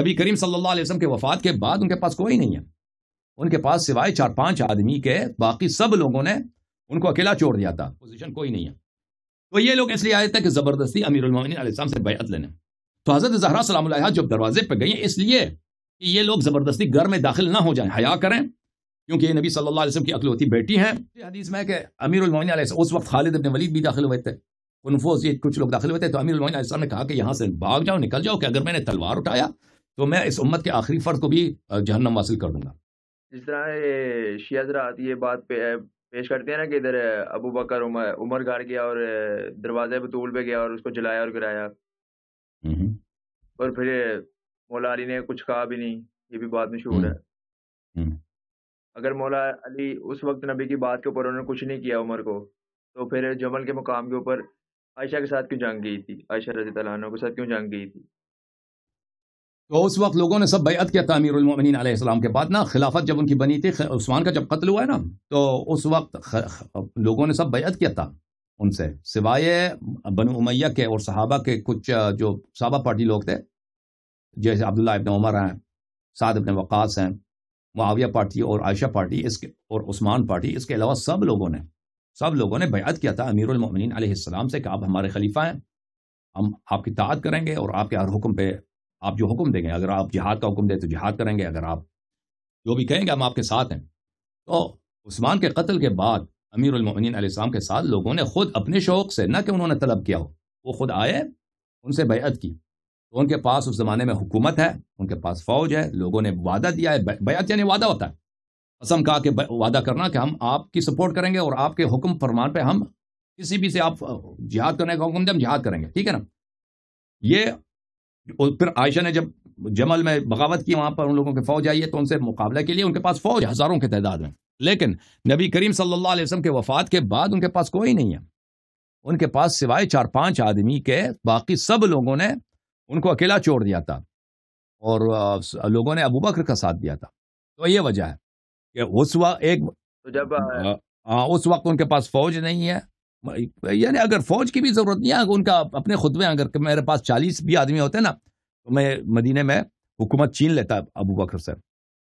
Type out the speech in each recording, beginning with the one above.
نبی کریم صلی اللہ علیہ وسلم کے وفات کے بعد ان کے پاس کوئی نہیں ہے ان کے پاس سوائے چار پانچ آدمی کے باقی سب لوگوں نے ان کو اکیلا چھوڑ دیا تھا پوزیشن کوئی نہیں ہے تو یہ لوگ اس لیے آئے تھے کہ زبردستی امیر المومنین علیہ السلام سے بیعت لینے تو حضرت زہرا سلام اللہ جب دروازے پہ گئی اس لیے کہ یہ لوگ زبردستی گھر میں داخل نہ ہو جائیں حیا کریں کیونکہ یہ نبی صلی اللہ علیہ وسلم کی اکلوتی بیٹی ہیں حدیث میں کہ امیر المومنین علیہ السلام اس وقت خالد ابن ولید بھی داخل ہوئے تھے کنفوز یہ کچھ لوگ داخل ہوئے تھے تو امیر علیہ السلام نے کہا کہ یہاں سے بھاگ جاؤ نکل جاؤ کہ اگر میں نے تلوار اٹھایا تو میں اس امت کے آخری فرد کو بھی جہنم حاصل کر دوں گا جس طرح شیعہ حضرات یہ بات پہ پیش کرتے ہیں نا کہ ادھر ابو بکر عمر عمر گھر گیا اور دروازہ بطول پہ گیا اور اس کو جلایا اور گرایا اور پھر مولا علی نے کچھ کہا بھی نہیں یہ بھی بات مشہور ہے اگر مولا علی اس وقت نبی کی بات کے اوپر انہوں نے کچھ نہیں کیا عمر کو تو پھر جمل کے مقام کے اوپر عائشہ عائشہ کے کے ساتھ ساتھ کیوں کیوں جنگ جنگ گئی گئی تھی تھی رضی اللہ عنہ تو اس وقت لوگوں نے سب بیعت کیا المومنین علیہ السلام کے بعد نا خلافت جب ان کی بنی تھی عثمان کا جب قتل ہوا ہے نا تو اس وقت لوگوں نے سب بیعت کیا تھا ان سے سوائے بنو امیہ کے اور صحابہ کے کچھ جو صحابہ پارٹی لوگ تھے جیسے عبداللہ ابن عمر ہیں سعد ابن وقاص ہیں معاویہ پارٹی اور عائشہ پارٹی اس کے اور عثمان پارٹی اس کے علاوہ سب لوگوں نے سب لوگوں نے بیعت کیا تھا امیر المؤمنین علیہ السلام سے کہ آپ ہمارے خلیفہ ہیں ہم آپ کی طاعت کریں گے اور آپ کے ہر حکم پہ آپ جو حکم دیں گے اگر آپ جہاد کا حکم دیں تو جہاد کریں گے اگر آپ جو بھی کہیں گے ہم آپ کے ساتھ ہیں تو عثمان کے قتل کے بعد امیر المؤمنین علیہ السلام کے ساتھ لوگوں نے خود اپنے شوق سے نہ کہ انہوں نے طلب کیا ہو وہ خود آئے ان سے بیعت کی ان کے پاس اس زمانے میں حکومت ہے ان کے پاس فوج ہے لوگوں نے وعدہ دیا ہے بیعت یعنی وعدہ ہوتا ہے قسم کہا کہ وعدہ کرنا کہ ہم آپ کی سپورٹ کریں گے اور آپ کے حکم فرمان پہ ہم کسی بھی سے آپ جہاد کرنے کا حکم دیں ہم جہاد کریں گے ٹھیک ہے نا یہ پھر عائشہ نے جب جمل میں بغاوت کی وہاں پر ان لوگوں کی فوج آئی ہے تو ان سے مقابلہ کے لیے ان کے پاس فوج ہزاروں کے تعداد میں لیکن نبی کریم صلی اللہ علیہ وسلم کے وفات کے بعد ان کے پاس کوئی نہیں ہے ان کے پاس سوائے چار پانچ آدمی کے باقی سب لوگوں نے ان کو اکیلا چھوڑ دیا تھا اور لوگوں نے ابو بکر کا ساتھ دیا تھا تو یہ وجہ ہے کہ اس وقت ایک جب اس وقت ان کے پاس فوج نہیں ہے یعنی اگر فوج کی بھی ضرورت نہیں ہے ان کا اپنے خطبے اگر میرے پاس چالیس بھی آدمی ہوتے ہیں نا تو میں مدینے میں حکومت چھین لیتا ابو بکر صاحب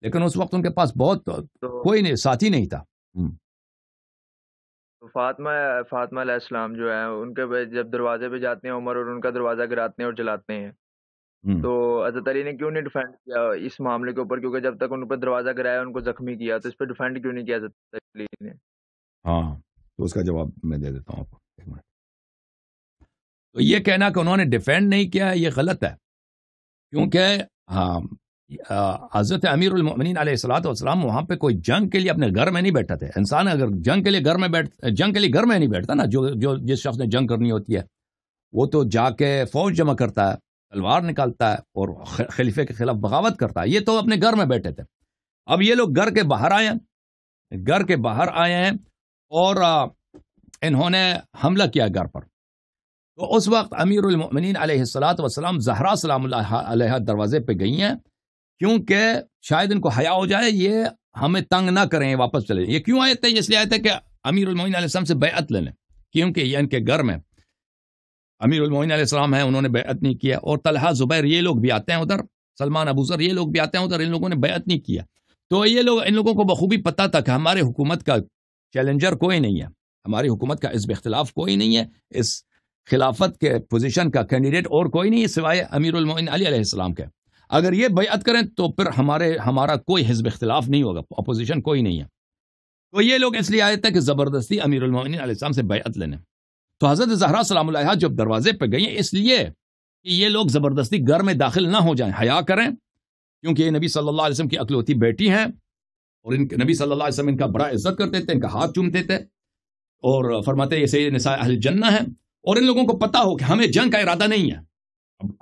لیکن اس وقت ان کے پاس بہت کوئی نہیں ساتھی نہیں تھا فاطمہ فاطمہ علیہ السلام جو ہے ان کے جب دروازے پہ جاتے ہیں عمر اور ان کا دروازہ گراتے ہیں اور جلاتے ہیں تو حضرت علی نے کیوں نہیں ڈیفینڈ کیا اس معاملے کے اوپر کیونکہ جب تک ان پر دروازہ ان کو زخمی کیا تو اس پہ ڈیفینڈ کیوں نہیں کیا حضرت علی نے ہاں تو تو اس کا جواب میں دے دیتا ہوں آپ کو یہ کہنا کہ انہوں نے ڈیفینڈ نہیں کیا یہ غلط ہے کیونکہ ہاں حضرت امیر المین علیہ السلاۃ والسلام وہاں پہ کوئی جنگ کے لیے اپنے گھر میں نہیں بیٹھا تھے انسان اگر جنگ کے لیے گھر میں بیٹھ جنگ کے لیے گھر میں نہیں بیٹھتا نا جو جو جس شخص نے جنگ کرنی ہوتی ہے وہ تو جا کے فوج جمع کرتا ہے تلوار نکالتا ہے اور خلیفے کے خلاف بغاوت کرتا ہے یہ تو اپنے گھر میں بیٹھے تھے اب یہ لوگ گھر کے باہر آئے ہیں گھر کے باہر آئے ہیں اور انہوں نے حملہ کیا گھر پر تو اس وقت امیر المؤمنین علیہ السلاۃ وسلم زہرا سلام اللہ علیہ دروازے پہ گئی ہیں کیونکہ شاید ان کو حیا ہو جائے یہ ہمیں تنگ نہ کریں واپس چلے یہ کیوں آئے تھے اس لیے آئے تھے کہ امیر المعین علیہ السلام سے بیعت لے لیں کیونکہ یہ ان کے گھر میں امیر المعین علیہ السلام ہیں انہوں نے بیعت نہیں کیا اور طلحہ زبیر یہ لوگ بھی آتے ہیں ادھر سلمان ابوذر یہ لوگ بھی آتے ہیں ادھر ان لوگوں نے بیعت نہیں کیا تو یہ لوگ ان لوگوں کو بخوبی پتہ تھا کہ ہمارے حکومت کا چیلنجر کوئی نہیں ہے ہماری حکومت کا اس اختلاف کوئی نہیں ہے اس خلافت کے پوزیشن کا کینڈیڈیٹ اور کوئی نہیں ہے سوائے امیر المعین علی علیہ السلام کے اگر یہ بیعت کریں تو پھر ہمارے ہمارا کوئی حزب اختلاف نہیں ہوگا اپوزیشن کوئی نہیں ہے تو یہ لوگ اس لیے آئے تھے کہ زبردستی امیر المعین علیہ السلام سے بیعت لینے تو حضرت زہرا سلام اللہ جب دروازے پہ گئی ہیں اس لیے کہ یہ لوگ زبردستی گھر میں داخل نہ ہو جائیں حیا کریں کیونکہ یہ نبی صلی اللہ علیہ وسلم کی اکلوتی بیٹی ہیں اور ان نبی صلی اللہ علیہ وسلم ان کا بڑا عزت کرتے تھے ان کا ہاتھ چومتے تھے اور فرماتے یہ نساء اہل جنہ ہیں اور ان لوگوں کو پتا ہو کہ ہمیں جنگ کا ارادہ نہیں ہے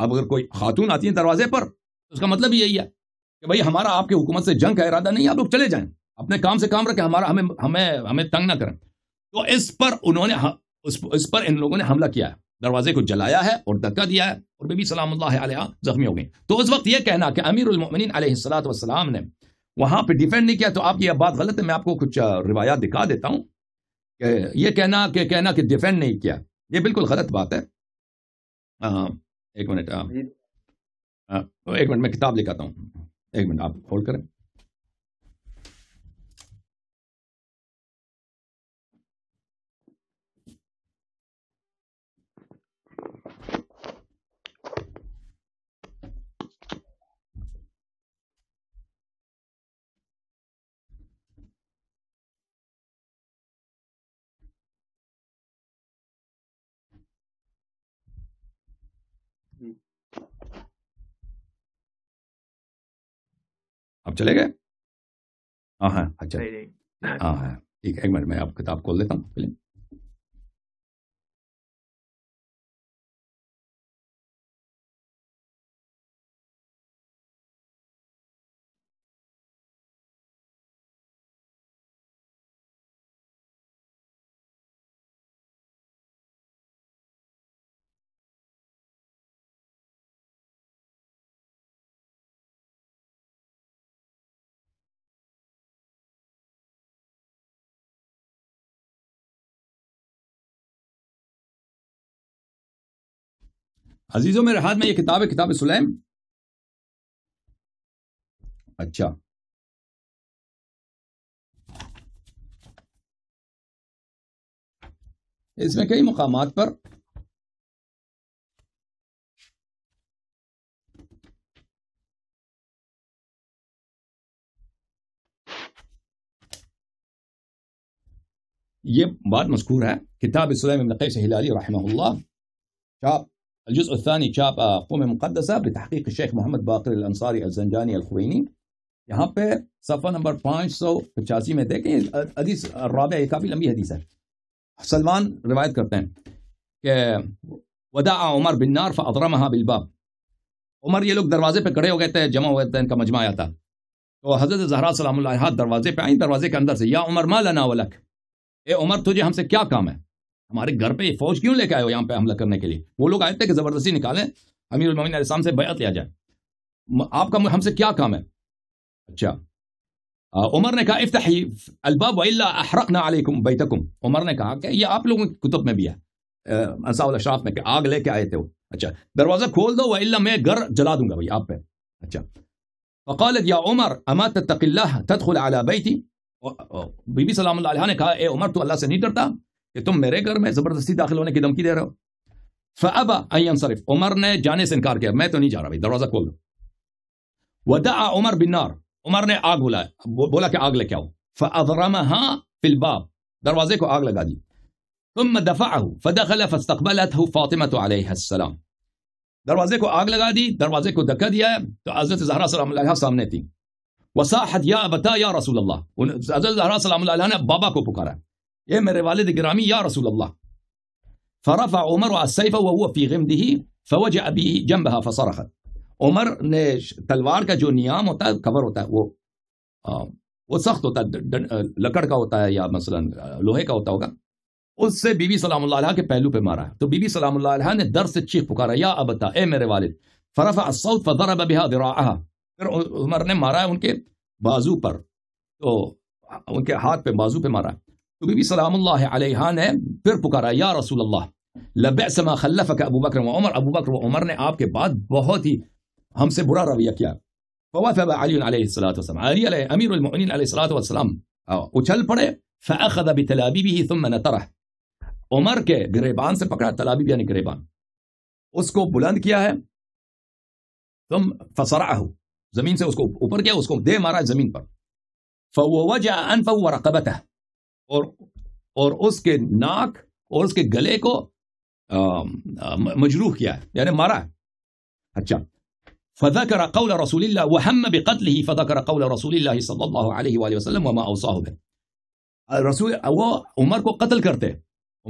اب اگر کوئی خاتون آتی ہے دروازے پر تو اس کا مطلب یہی ہے کہ بھائی ہمارا آپ کی حکومت سے جنگ کا ارادہ نہیں ہے آپ لوگ چلے جائیں اپنے کام سے کام رکھیں ہمارا ہمیں ہمیں ہمیں تنگ نہ کریں تو اس پر انہوں نے اس اس پر ان لوگوں نے حملہ کیا ہے دروازے کو جلایا ہے اور دھکا دیا ہے اور بی بی سلام اللہ علیہ زخمی ہو گئی تو اس وقت یہ کہنا کہ امیر علیہ والسلام نے وہاں پہ ڈیفینڈ نہیں کیا تو آپ کی یہ بات غلط ہے میں آپ کو کچھ روایات دکھا دیتا ہوں کہ یہ کہنا کہ کہنا کہ ڈیفینڈ نہیں کیا یہ بالکل غلط بات ہے ایک منٹ ایک منٹ میں کتاب لکھاتا ہوں ایک منٹ آپ ہولڈ کریں آپ چلے گئے ہاں ہاں اچھا ہاں ہاں ٹھیک ہے ایک منٹ میں آپ کتاب کھول دیتا ہوں فلنگ عزیزوں میرے ہاتھ میں یہ کتاب ہے کتاب سلیم اچھا اس میں کئی مقامات پر یہ بات مذکور ہے کتاب سلیم ابن قیس ہلالی رحمہ اللہ کیا الجزء قوم چاپ بتحقيق شیخ محمد باقر الزنجاني الخوینی یہاں پہ صفحہ نمبر پانچ سو پچاسی میں دیکھیں حدیث یہ کافی لمبی حدیث ہے سلمان روایت کرتے ہیں کہ ودا عمر بن نار فرما بالباب عمر یہ لوگ دروازے پہ کھڑے ہو گئے تھے جمع ہوئے تھے ان کا مجمع آیا تھا تو حضرت زہرہ سلام اللہ دروازے پہ آئیں دروازے کے اندر سے یا عمر ما لنا ولک اے عمر تجھے ہم سے کیا کام ہے ہمارے گھر پہ فوج کیوں لے کے آئے ہو یہاں پہ حملہ کرنے کے لیے وہ لوگ آئے تھے کہ زبردستی نکالیں امیر المین علیہ السلام سے بیعت لیا جائے آپ کا ہم سے کیا کام ہے اچھا عمر نے کہا البا اللہ بیتکم عمر نے کہا کہ یہ آپ لوگوں کی کتب میں بھی ہے انصاء الاشراف میں کہ آگ لے کے آئے تھے وہ اچھا دروازہ کھول دو میں گھر جلا دوں گا بھائی آپ پہ اچھا یا عمر اما تتق اللہ تدخل علی بیتی بی بی سلام اللہ علیہ نے کہا اے عمر تو اللہ سے نہیں ڈرتا تم میرے گھر میں زبردستی داخل ہونے کی دھمکی دے رہے ہو فابا این صرف عمر نے جانے سے انکار کیا میں تو نہیں جا رہا بھائی دروازہ کھول ودعا عمر بالنار عمر نے آگ بولا بولا کہ آگ لے کے آؤ فاضرمها في الباب دروازے کو آگ لگا دی ثم دفعه فدخل فاستقبلته فاطمه عليها السلام دروازے کو آگ لگا دی دروازے کو دھکا دیا تو حضرت زہرا سلام الله علیها سامنے تھی وصاحت يا ابتا یا رسول الله حضرت زہرا سلام الله علیها نے بابا کو پکارا يا من والد جرامي يا رسول الله فرفع عمر السيف وهو في غمده فوجع به جنبها फसरखत उमर ने तलवार का जो नियाम होता है कवर होता है वो आ, वो सख्त होता है लकड़ का होता है या मसलन लोहे का होता होगा उससे बीबी सलाम के पहलू पे मारा तो बीबी सलाम ने दर से चीख पुकारा या अबता ए मेरे वालिद फरफा सऊद फजर बिहा फिर उमर ने मारा उनके बाजू पर तो उनके हाथ पे बाजू पे मारा وبيبي سلام الله عليه نے پھر پکارا یا رسول اللہ لبیع سما خلفك ابو بكر وعمر ابو بكر و عمر نے آپ کے بعد بہت ہی ہم سے برا رویہ کیا فوافب علی علیہ الصلاة والسلام علي علیہ امیر المؤمنین علیہ الصلاة والسلام اچھل پڑے فأخذ بتلابیبه ثم نطرح عمر کے گریبان سے پکڑا تلابیب یعنی گریبان اس کو بلند کیا ہے ثم فصرعه زمین سے اس کو اوپر کیا اس کو دے مارا زمین پر فوجع انفه ورقبته اور اور اس کے ناک اور اس کے گلے کو مجروح کیا ہے یعنی مارا ہے اچھا فذکر قول رسول اللہ وهم بقتله فذکر قول رسول ہی صلی الله علیه رسول اللہ صلی اللہ علیہ وسلم ہو وہ عمر کو قتل کرتے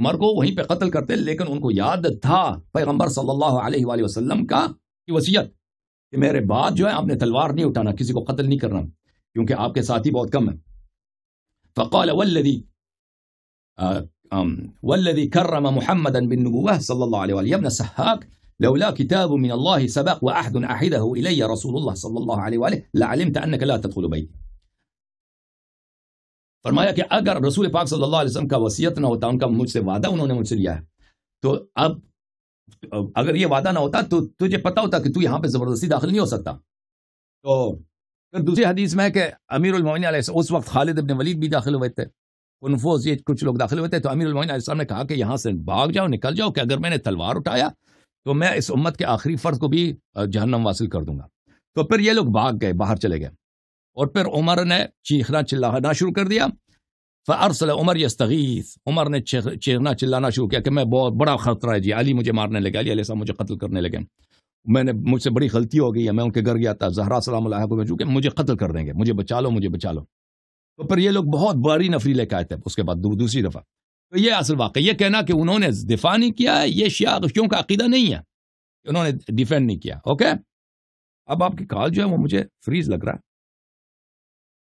عمر کو وہیں پہ قتل کرتے لیکن ان کو یاد تھا پیغمبر صلی اللہ علیہ وآلہ وسلم کا کی وسیعت میرے بعد جو ہے آپ نے تلوار نہیں اٹھانا کسی کو قتل نہیں کرنا کیونکہ آپ کے ساتھی بہت کم ہے فقال والذي آه، والذي كرم محمدا بالنبوة صلى الله عليه وآله يا ابن سهاك لولا كتاب من الله سبق وأحد أحده إلي رسول الله صلى الله عليه وآله لعلمت أنك لا تدخل بيتي صلی اللہ علیہ وسلم کا وصیت نہ ہوتا ان کا مجھ سے وعدہ انہوں نے مجھ سے لیا ہے تو اب اگر یہ وعدہ نہ ہوتا تو تجھے पता ہوتا کہ تو یہاں پہ زبردستی داخل نہیں ہو سکتا تو پھر دوسری حدیث میں کہ امیر المعین علیہ السلام اس وقت خالد ابن ولید بھی داخل ہوئے تھے کنفوز یہ کچھ لوگ داخل ہوئے تھے تو امیر المعین علیہ السلام نے کہا کہ یہاں سے بھاگ جاؤ نکل جاؤ کہ اگر میں نے تلوار اٹھایا تو میں اس امت کے آخری فرد کو بھی جہنم واصل کر دوں گا تو پھر یہ لوگ بھاگ گئے باہر چلے گئے اور پھر عمر نے چیخنا چلانا شروع کر دیا عمر استغیث عمر نے چیخنا چلانا شروع کیا کہ میں بہت بڑا خطرہ ہے جی علی مجھے مارنے لگے علی علیہ السلام مجھے قتل کرنے لگے میں نے مجھ سے بڑی غلطی ہو گئی ہے میں ان کے گھر گیا تھا زہرا سلام اللہ کو چونکہ مجھے قتل کر دیں گے مجھے بچا لو مجھے بچا لو تو پھر یہ لوگ بہت بڑی نفری لے کے آئے تھے اس کے بعد دوسری دفعہ تو یہ اصل واقعہ یہ کہنا کہ انہوں نے دفاع نہیں کیا یہ شیعہ کیوں عقیدہ نہیں ہے انہوں نے ڈیفینڈ نہیں کیا اوکے اب آپ کی کال جو ہے وہ مجھے فریز لگ رہا ہے